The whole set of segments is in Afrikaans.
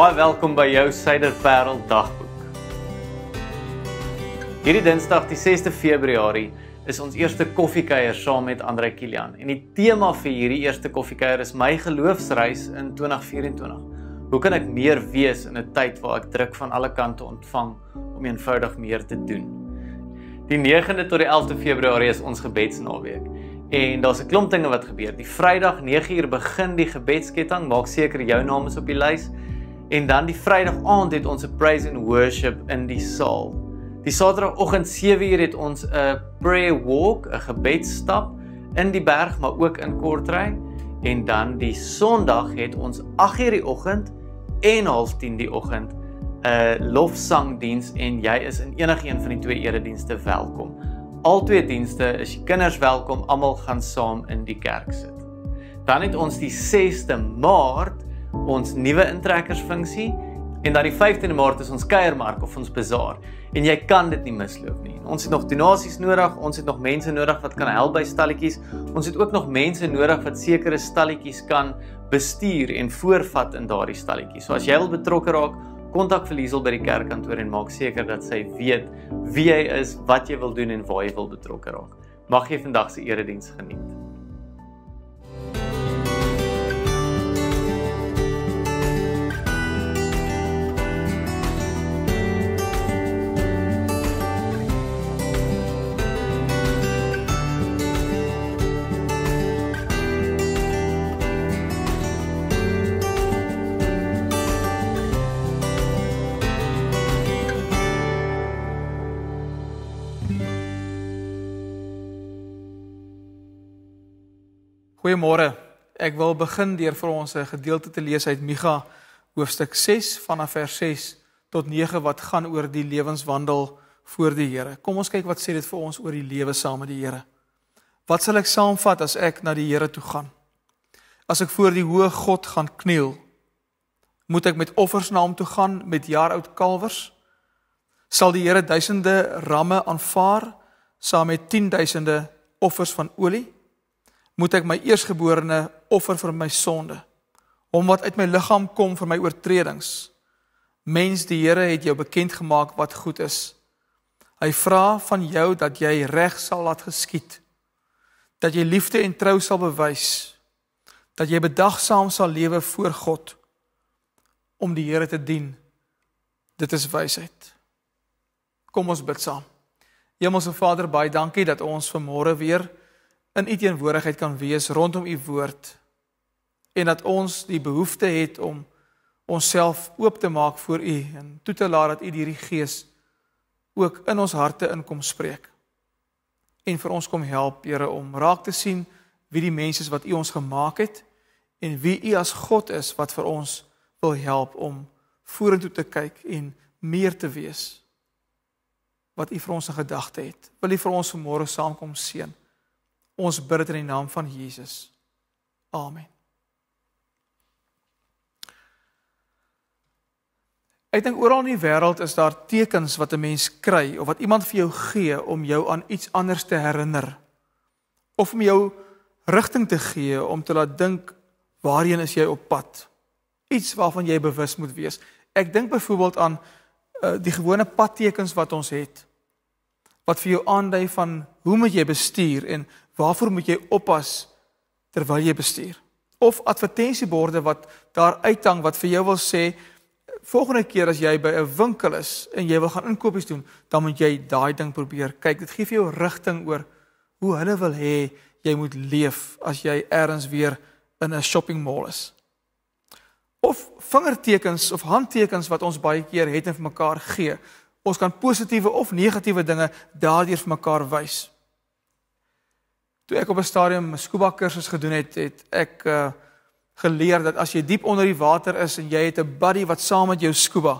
Baie welkom by jou Suiderparel Dagboek. Hierdie Dinsdag die 6de Februarie is ons eerste koffiekuier saam met Andre Kilian en die tema vir hierdie eerste koffiekuier is my geloofsreis in 2024. Hoe kan ek meer wees in 'n tyd waar ek druk van alle kante ontvang om eenvoudig meer te doen? Die 9de tot die 11de Februarie is ons gebedsnaweek. En daar's 'n klomp dinge wat gebeur. Die Vrydag 9uur begin die gebedsketting. Maak seker jou naam is op die lys En dan die Vrydag aand het ons 'n praise and worship in die saal. Die Saterdagoggend 7:00 het ons 'n prayer walk, 'n gebedsstap in die berg maar ook in Kortrey en dan die Sondag het ons 8:00 die oggend en 10:30 die oggend 'n lofsangdiens en jy is in enigiets van die twee eredienste welkom. Al twee dienste is die kinders welkom, almal gaan saam in die kerk sit. Dan het ons die 6de Maart ons nuwe intrekkersfunksie en dan die 15de Maart is ons kuiermark of ons bazaar en jy kan dit nie misloop nie. Ons het nog donasies nodig, ons het nog mense nodig wat kan help by stalletjies. Ons het ook nog mense nodig wat sekere stalletjies kan bestuur en voorvat in daardie stalletjies. So as jy wil betrokke raak, kontak Verliesel by die kerkkantoor en maak seker dat sy weet wie jy is, wat jy wil doen en waar jy wil betrokke raak. Mag jy vandag se erediens geniet. Goeiemôre. Ek wil begin deur vir ons 'n gedeelte te lees uit Micha hoofstuk 6 vanaf vers 6 tot 9 wat gaan oor die lewenswandel voor die Here. Kom ons kyk wat sê dit vir ons oor die lewe saam met die Here. Wat sal ek saamvat as ek na die Here toe gaan? As ek voor die hoë God gaan kniel, moet ek met offers na hom toe gaan met jaaroud kalvers? Sal die Here duisende ramme aanvaar saam met 10 duisende offers van olie? moet ek my eersgeborene offer vir my sonde. Hom wat uit my liggaam kom vir my oortredings. Mens, die Here het jou bekend gemaak wat goed is. Hy vra van jou dat jy reg sal laat geskied. Dat jy liefde en trou sal bewys. Dat jy bedagsaam sal lewe voor God om die Here te dien. Dit is wysheid. Kom ons bid saam. Hemelse Vader, baie dankie dat ons vanmôre weer in u teenwoordigheid kan wees rondom u woord en dat ons die behoefte het om onsself oop te maak vir u en toe te laat dat u die gees ook in ons harte inkom spreek en vir ons kom help Here om raak te sien wie die mense is wat u ons gemaak het en wie u as God is wat vir ons wil help om vorentoe te kyk en meer te wees wat u vir ons in gedagte het wil u vir ons vanmôre saamkom seën Ons bid dit in die naam van Jesus. Amen. Ek dink oral in die wêreld is daar tekens wat 'n mens kry of wat iemand vir jou gee om jou aan iets anders te herinner of om jou rigting te gee om te laat dink waarheen is jy op pad? Iets waarvan jy bewus moet wees. Ek dink byvoorbeeld aan uh, die gewone padtekens wat ons het wat vir jou aandui van hoe moet jy bestuur en Waarvoor moet jy oppas terwyl jy bestuur? Of advertensieborde wat daar uithang wat vir jou wil sê volgende keer as jy by 'n winkel is en jy wil gaan inkopies doen, dan moet jy daai ding probeer kyk. Dit gee vir jou rigting oor hoe hulle wil hê jy moet leef as jy eers weer in 'n shopping mall is. Of vingertekens of handtekens wat ons baie keer het en vir mekaar gee. Ons kan positiewe of negatiewe dinge daardeur vir mekaar wys toe ek op 'n stadium 'n scuba kursus gedoen het, het ek uh geleer dat as jy diep onder die water is en jy het 'n buddy wat saam met jou scuba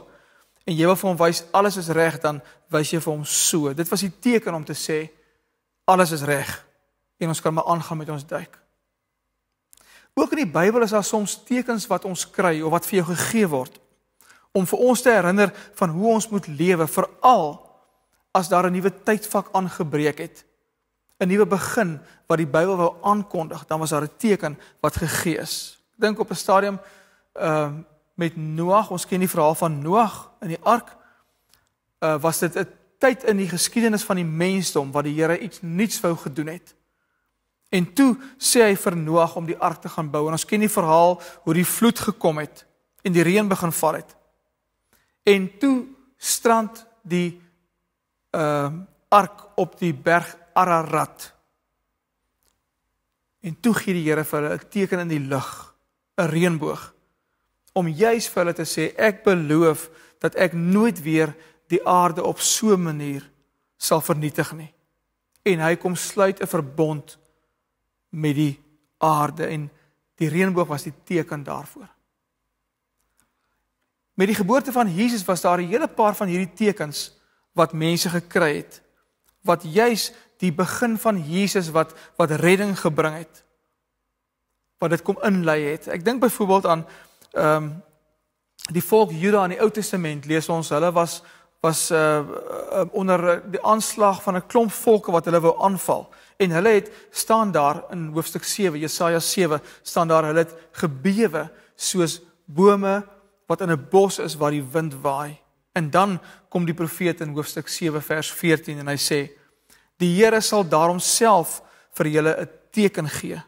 en jy wil vir hom wys alles is reg, dan wys jy vir hom so. Dit was die teken om te sê alles is reg en ons kan maar aangaan met ons duik. Ook in die Bybel is daar soms tekens wat ons kry of wat vir jou gegee word om vir ons te herinner van hoe ons moet lewe veral as daar 'n nuwe tydvak aangebreek het. 'n nuwe begin wat die Bybel wou aankondig, dan was daar 'n teken wat gegee is. Ek dink op 'n stadium ehm uh, met Noag, ons ken die verhaal van Noag in die ark. Uh was dit 'n tyd in die geskiedenis van die mensdom wat die Here iets nuuts wou gedoen het. En toe sê hy vir Noag om die ark te gaan bou en ons ken die verhaal hoe die vloed gekom het en die reën begin val het. En toe strand die ehm uh, ark op die berg Ararat. En toe gee die Here vir hulle 'n teken in die lug, 'n reënboog, om juis vir hulle te sê ek beloof dat ek nooit weer die aarde op so 'n manier sal vernietig nie. En hy kom sluit 'n verbond met die aarde en die reënboog was die teken daarvoor. Met die geboorte van Jesus was daar 'n hele paar van hierdie tekens wat mense gekry het wat juis die begin van Jesus wat wat redding gebring het. Wat dit kom inlei het. Ek dink byvoorbeeld aan ehm um, die volk Juda in die Ou Testament lees ons hulle was was uh, uh, onder die aanslag van 'n klomp volke wat hulle wou aanval en hulle het staan daar in hoofstuk 7 Jesaja 7 staan daar hulle het gebewe soos bome wat in 'n bos is waar die wind waai en dan kom die profeet in hoofstuk 7 vers 14 en hy sê Die Here sal daarom self vir julle 'n teken gee.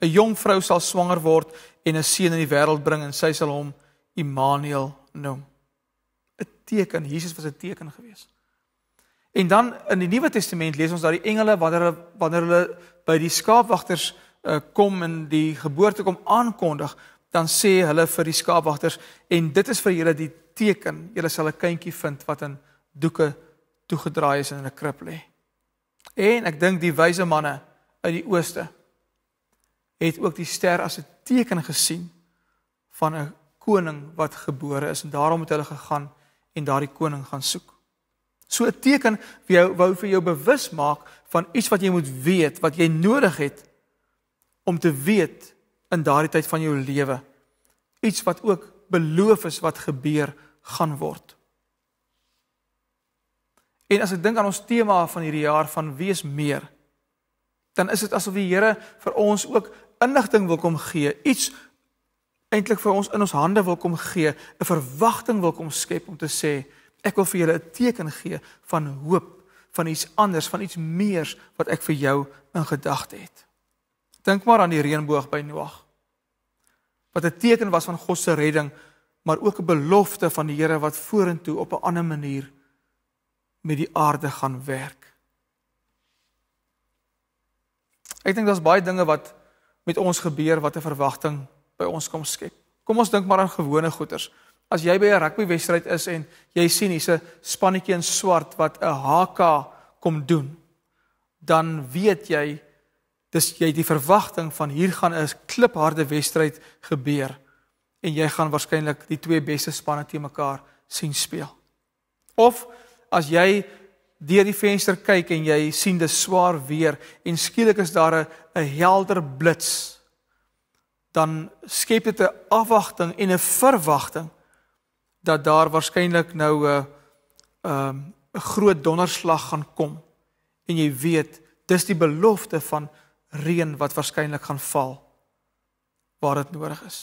'n Jong vrou sal swanger word en 'n seun in die wêreld bring en sy sal hom Immanuel noem. 'n Teken, Jesus was 'n teken gewees. En dan in die Nuwe Testament lees ons dat die engele wanneer hulle wanneer hulle by die skaapwagters uh, kom en die geboorte kom aankondig, dan sê hulle vir die skaapwagters en dit is vir julle die teken. Julle sal 'n kindjie vind wat in doeke toegedraai is en in 'n krib lê. En ek dink die wyse manne uit die ooste het ook die ster as 'n teken gesien van 'n koning wat gebore is en daarom het hulle gegaan en daardie koning gaan soek. So 'n teken vir jou wou vir jou bewus maak van iets wat jy moet weet, wat jy nodig het om te weet in daardie tyd van jou lewe. Iets wat ook beloof is wat gebeur gaan word. En as ek dink aan ons tema van hierdie jaar van wees meer, dan is dit asof die Here vir ons ook inligting wil kom gee, iets eintlik vir ons in ons hande wil kom gee, 'n verwagting wil kom skep om te sê ek wil vir julle 'n teken gee van hoop, van iets anders, van iets meers wat ek vir jou in gedagte het. Dink maar aan die reënboog by Noag. Wat 'n teken was van God se redding, maar ook 'n belofte van die Here wat vorentoe op 'n ander manier met die aarde gaan werk. Ek dink daar's baie dinge wat met ons gebeur wat 'n verwagting by ons kom skep. Kom ons dink maar aan gewone goeters. As jy by 'n rugbywedstryd is en jy sien hier's 'n spannetjie in swart wat 'n HK kom doen, dan weet jy dis jy die verwagting van hier gaan 'n klipharde wedstryd gebeur en jy gaan waarskynlik die twee beste spanne te mekaar sien speel. Of as jy deur die venster kyk en jy sien dis swaar weer en skielik is daar 'n helder blits dan skep dit 'n afwagting en 'n verwagting dat daar waarskynlik nou 'n 'n 'n groot donderslag gaan kom en jy weet dis die belofte van reën wat waarskynlik gaan val waar dit nodig is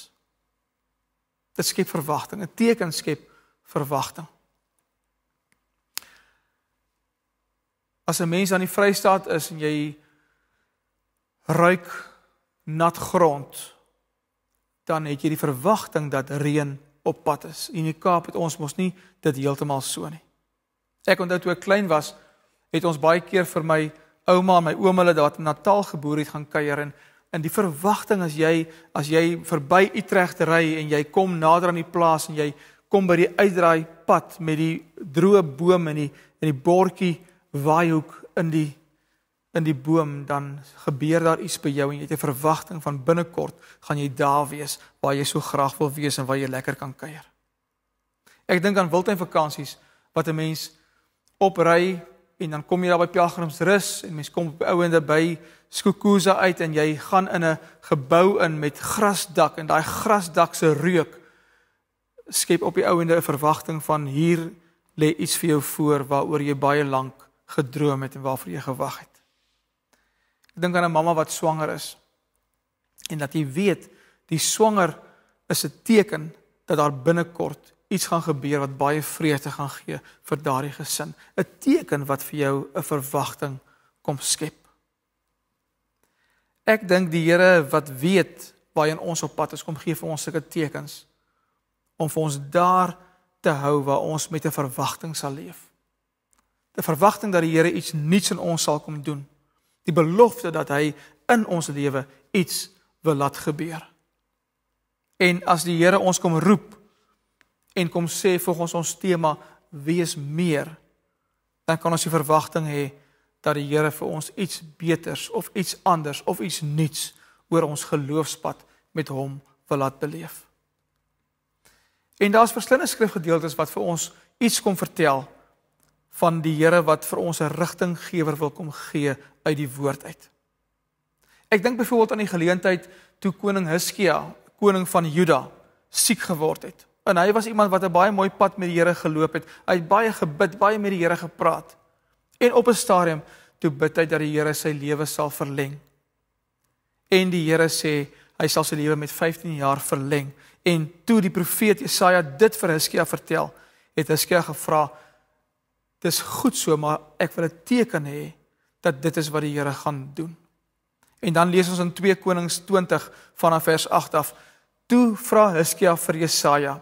dit skep verwagting 'n teken skep verwagting As 'n mens aan die Vrystaat is en jy ruik nat grond, dan het jy die verwagting dat reën op pad is. In die Kaap het ons mos nie dit heeltemal so nie. Ek onthou toe ek klein was, het ons baie keer vir my ouma en my ouma hulle daar in Natal geboer het gaan kuier en in die verwagting as jy as jy verby Utrecht ry en jy kom nader aan die plaas en jy kom by die uitdraai pad met die droë bome en die en die bordjie waaihoek in die in die boom dan gebeur daar iets by jou en jy het 'n verwagting van binnekort gaan jy daar wees waar jy so graag wil wees en waar jy lekker kan kuier. Ek dink aan wildtuin vakansies wat 'n mens opry en dan kom jy daar by Pelgrimsrus en mens kom op ouende by Skukuza uit en jy gaan in 'n gebou in met grasdak en daai grasdak se reuk skep op die ouende 'n verwagting van hier lê iets vir jou voor waaroor jy baie lank gedroom het en waarvoor jy gewag het. Ek dink aan 'n mamma wat swanger is en dat jy weet die swanger is 'n teken dat daar binnekort iets gaan gebeur wat baie vreugde gaan gee vir daardie gesin, 'n teken wat vir jou 'n verwagting kom skep. Ek dink die Here wat weet baie in ons op pad is kom gee vir ons sulke tekens om vir ons daar te hou waar ons met 'n verwagting sal leef die verwagting dat die Here iets nuuts in ons sal kom doen. Die belofte dat hy in ons lewe iets wil laat gebeur. En as die Here ons kom roep en kom sê volgens ons tema wees meer, dan kan ons die verwagting hê dat die Here vir ons iets beters of iets anders of iets nuuts oor ons geloofspad met hom wil laat beleef. En daar's verskillende skrifgedeeltes wat vir ons iets kom vertel van die Here wat vir ons 'n rigtinggewer wil kom gee uit die woord uit. Ek dink byvoorbeeld aan die geleentheid toe koning Hizkia, koning van Juda, siek geword het. En hy was iemand wat 'n baie mooi pad met die Here geloop het. Hy het baie gebid, baie met die Here gepraat. En op 'n stadium toe bid hy dat die Here sy lewe sal verleng. En die Here sê hy sal sy lewe met 15 jaar verleng. En toe die profeet Jesaja dit vir Hizkia vertel, het Hizkia gevra: dis goed so, maar ek wil 'n teken hê dat dit is wat die Here gaan doen. En dan lees ons in 2 Konings 20 vanaf vers 8 af. Toe vra Hizkia vir Jesaja: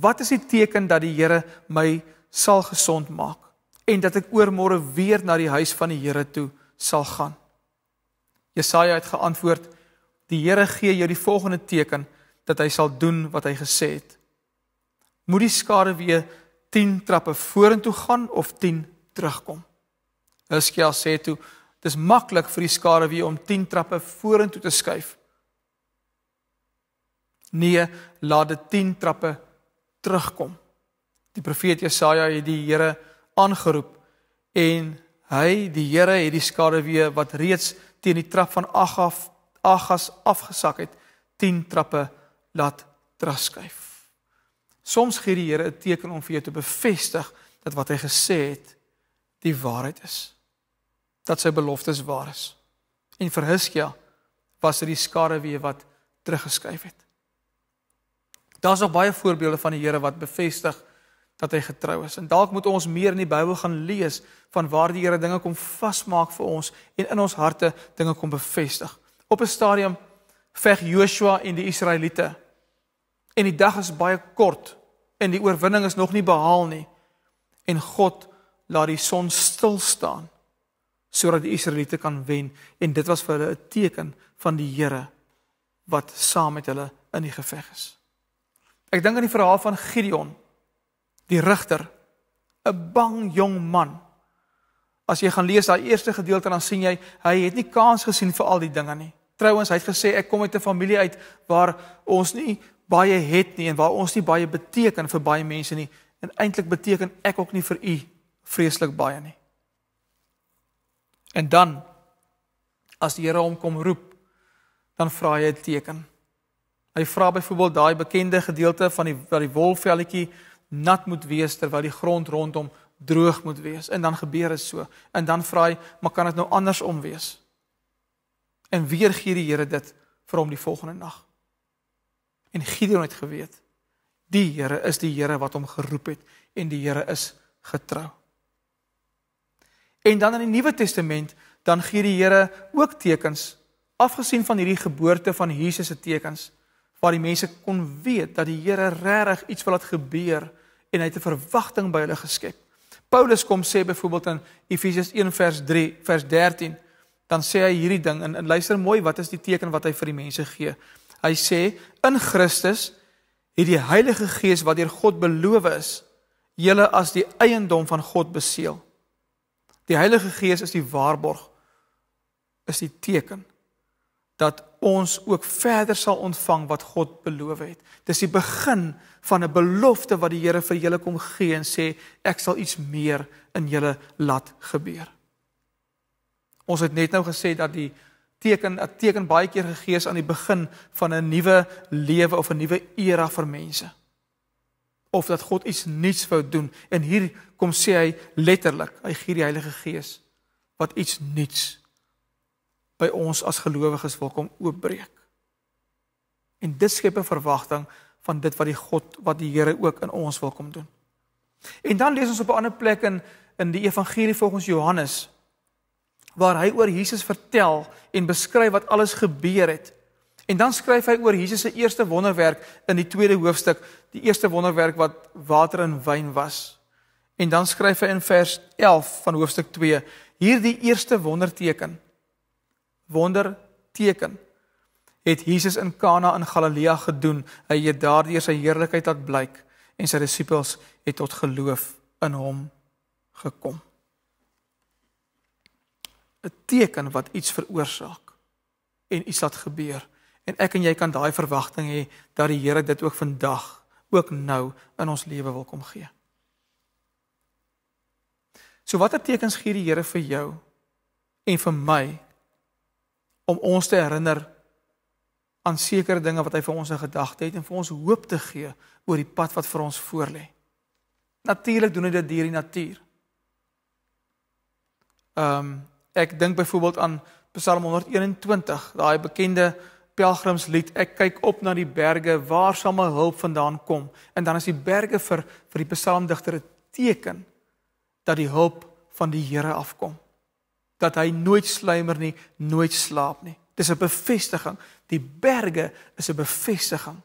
"Wat is die teken dat die Here my sal gesond maak en dat ek oormôre weer na die huis van die Here toe sal gaan?" Jesaja het geantwoord: "Die Here gee jou die volgende teken dat hy sal doen wat hy gesê het. Moet die skare weer 10 trappe vorentoe gaan of 10 terugkom. Hiskia sê toe dis maklik vir die skare wie om 10 trappe vorentoe te skuif. Nee, laat dit 10 trappe terugkom. Die profeet Jesaja het die Here aangeroep en hy die Here het die skare weer wat reeds teen die trap van Agaf Agas afgesak het 10 trappe laat terugskuif. Soms gee die Here 'n teken om vir jou te bevestig dat wat hy gesê het die waarheid is. Dat sy beloftes waar is. En vir Hizkia was dit die skare wie wat teruggeskuif het. Daar's nog baie voorbeelde van die Here wat bevestig dat hy getrou is. En dalk moet ons meer in die Bybel gaan lees van waar die Here dinge kom vasmaak vir ons en in ons harte dinge kom bevestig. Op 'n stadium veg Joshua en die Israeliete en die dag is baie kort en die oorwinning is nog nie behaal nie. En God laat die son stil staan sodat die Israeliete kan wen en dit was vir hulle 'n teken van die Here wat saam met hulle in die geveg is. Ek dink aan die verhaal van Gideon, die rigter, 'n bang jong man. As jy gaan lees daai eerste gedeelte dan sien jy hy het nie kans gesien vir al die dinge nie. Trouwens, hy het gesê ek kom uit 'n familie uit waar ons nie baie het nie en waar ons nie baie beteken vir baie mense nie en eintlik beteken ek ook nie vir u vreeslik baie nie. En dan as die Here hom kom roep, dan vra hy 'n teken. Hy vra byvoorbeeld daai bekende gedeelte van die wat die wolvelletjie nat moet wees terwyl die grond rondom droog moet wees en dan gebeur dit so en dan vra hy, "Maar kan dit nou andersom wees?" En weer gee die Here dit vir hom die volgende nag. En Gideon het geweet: Die Here is die Here wat hom geroep het en die Here is getrou. En dan in die Nuwe Testament, dan gee die Here ook tekens, afgesien van hierdie geboorte van Jesus se tekens, waar die mense kon weet dat die Here regtig iets wil laat gebeur en hy het 'n verwagting by hulle geskep. Paulus kom sê byvoorbeeld in Efesiërs 1 vers 3 vers 13, dan sê hy hierdie ding en, en luister mooi, wat is die teken wat hy vir die mense gee? Hy sê in Christus het die Heilige Gees wat deur God beloof is, julle as die eiendom van God beseël. Die Heilige Gees is die waarborg is die teken dat ons ook verder sal ontvang wat God beloof het. Dis die begin van 'n belofte wat die Here vir julle kom gee en sê ek sal iets meer in julle laat gebeur. Ons het net nou gesê dat die teken 'n teken baie keer gegee aan die begin van 'n nuwe lewe of 'n nuwe era vir mense. Of dat God iets nuuts wou doen en hier kom sê hy letterlik, hy gee die Heilige Gees wat iets nuuts by ons as gelowiges wil kom oopbreek. En dit skep 'n verwagting van dit wat die God wat die Here ook in ons wil kom doen. En dan lees ons op 'n ander plek in in die evangelie volgens Johannes waar hy oor Jesus vertel en beskryf wat alles gebeur het. En dan skryf hy oor Jesus se eerste wonderwerk in die tweede hoofstuk, die eerste wonderwerk wat water in wyn was. En dan skryf hy in vers 11 van hoofstuk 2, hierdie eerste wonderteken. Wonderteken het Jesus in Kana in Galilea gedoen. Hy het daardeur sy heerlikheid laat blyk en sy disippels het tot geloof in hom gekom. 'n teken wat iets veroorsaak en iets laat gebeur en ek en jy kan daai verwagting hê dat die Here dit ook vandag ook nou in ons lewe wil kom gee. So watter tekens gee die Here vir jou en vir my om ons te herinner aan sekere dinge wat hy vir ons in gedagte het en vir ons hoop te gee oor die pad wat vir ons voorlê. Natuurlik doen dit deur die natuur. Ehm um, Ek dink byvoorbeeld aan Psalm 121, daai bekende pelgrimslied, ek kyk op na die berge, waar sal my hulp vandaan kom? En dan is die berge vir vir die psalmdigter 'n teken dat die hulp van die Here afkom. Dat hy nooit sluimer nie, nooit slaap nie. Dis 'n bevestiging. Die berge is 'n bevestiging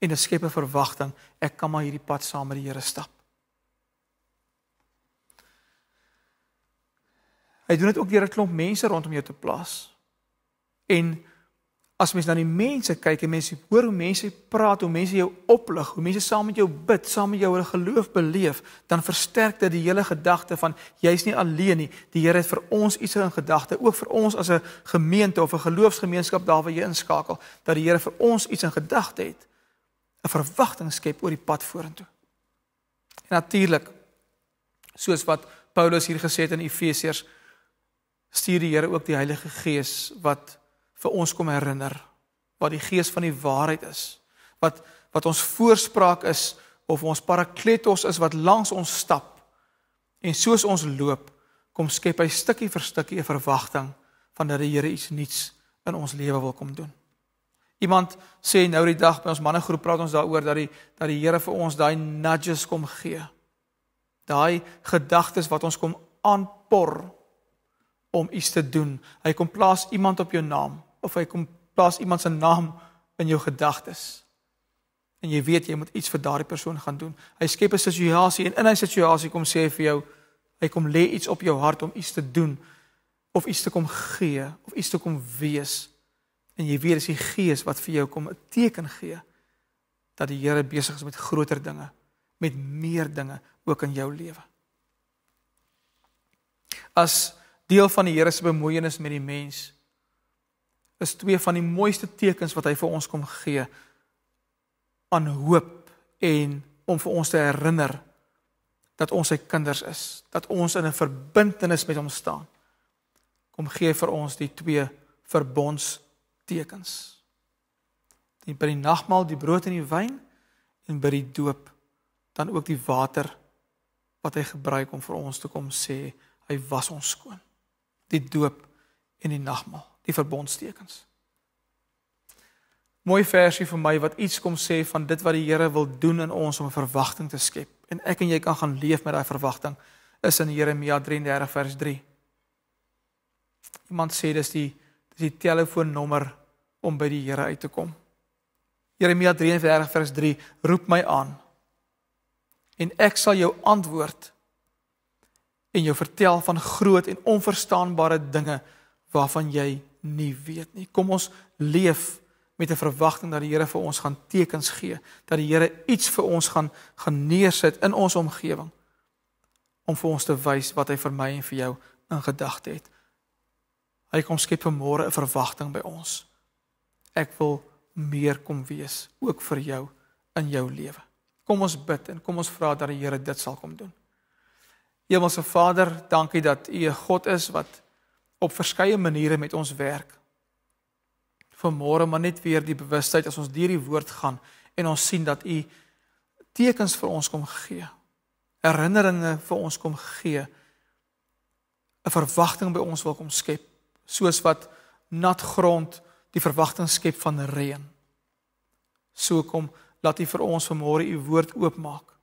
en 'n skep 'n verwagting. Ek kan maar hierdie pad saam met die Here stap. Hy doen dit ook deur 'n klomp mense rondom jou te plaas. En as mens na die mense kyk en mense hoor hoe mense praat, hoe mense jou oplig, hoe mense saam met jou bid, saam met jou hulle geloof beleef, dan versterk dit die hele gedagte van jy's nie alleen nie. Die Here het vir ons iets in gedagte, ook vir ons as 'n gemeente of 'n geloofsgemeenskap daar waar jy inskakel, dat die Here vir ons iets in gedagte het. 'n Verwagting skep oor die pad vorentoe. Natuurlik soos wat Paulus hier gesê het in Efesiërs 5:21 stuur die Here ook die Heilige Gees wat vir ons kom herinner wat die gees van die waarheid is. Wat wat ons voorspraak is of ons parakletos is wat langs ons stap. En soos ons loop, kom skep hy stukkie vir stukkie 'n verwagting van dat die Here iets nuuts in ons lewe wil kom doen. Iemand sê nou die dag by ons mannegroep praat ons daaroor dat die dat die Here vir ons daai nudges kom gee. Daai gedagtes wat ons kom aanpor om iets te doen. Hy kom plaas iemand op jou naam of hy kom plaas iemand se naam in jou gedagtes. En jy weet jy moet iets vir daardie persoon gaan doen. Hy skep 'n situasie en in hy situasie kom sê vir jou hy kom lê iets op jou hart om iets te doen of iets te kom gee of iets te kom wees. En jy weet dis die Gees wat vir jou kom 'n teken gee dat die Here besig is met groter dinge, met meer dinge ook in jou lewe. As deel van die Here se bemoeienis met die mens is twee van die mooiste tekens wat hy vir ons kom gee aan hoop en om vir ons te herinner dat ons sy kinders is, dat ons in 'n verbintenis met hom staan. Kom gee vir ons die twee verbonds tekens. Die by die nagmaal, die brood en die wyn en by die doop dan ook die water wat hy gebruik om vir ons te kom sê hy was ons skoon die doop en die nagmaal, die verbondstekens. Mooi versie vir my wat iets kom sê van dit wat die Here wil doen in ons om 'n verwagting te skep. En ek en jy kan gaan leef met daai verwagting is in Jeremia 33 vers 3. Iemand sê dis die dis die telefoonnommer om by die Here uit te kom. Jeremia 33 vers 3 roep my aan. En ek sal jou antwoord en jou vertel van groot en onverstaanbare dinge waarvan jy nie weet nie. Kom ons leef met 'n verwagting dat die Here vir ons gaan tekens gee, dat die Here iets vir ons gaan gaan neersit in ons omgewing om vir ons te wys wat hy vir my en vir jou in gedagte het. Hy kom skep vanmôre 'n verwagting by ons. Ek wil meer kom wees ook vir jou in jou lewe. Kom ons bid en kom ons vra dat die Here dit sal kom doen. Hemelse Vader, dankie dat U 'n God is wat op verskeie maniere met ons werk. Vanmôre maar net weer die bewustheid as ons deur die woord gaan en ons sien dat U tekens vir ons kom gee. Herinneringe vir ons kom gee. 'n Verwagting by ons wil kom skep, soos wat nat grond die verwagting skep van reën. So kom laat U vir ons vanmôre U woord oopmaak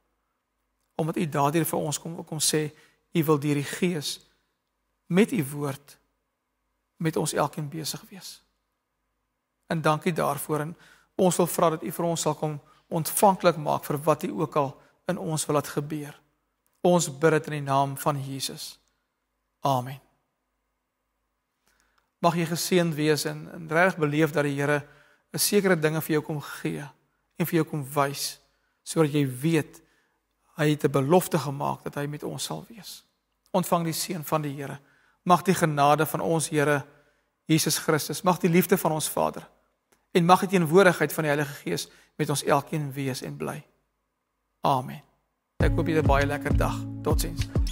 omdat u daardie vir ons kom kom sê u wil deur die gees met u woord met ons elkeen besig wees. En dankie daarvoor en ons wil vra dat u vir ons sal kom ontvanklik maak vir wat u ook al in ons wil laat gebeur. Ons bid dit in die naam van Jesus. Amen. Mag jy geseënd wees en, en reg beleef dat die Here 'n sekere dinge vir jou kom gee en vir jou kom wys sodat jy weet hy het 'n belofte gemaak dat hy met ons sal wees. Ontvang die seën van die Here. Mag die genade van ons Here Jesus Christus, mag die liefde van ons Vader en mag die teenwoordigheid van die Heilige Gees met ons elkeen wees en bly. Amen. Ek hoop julle 'n baie lekker dag. Totsiens.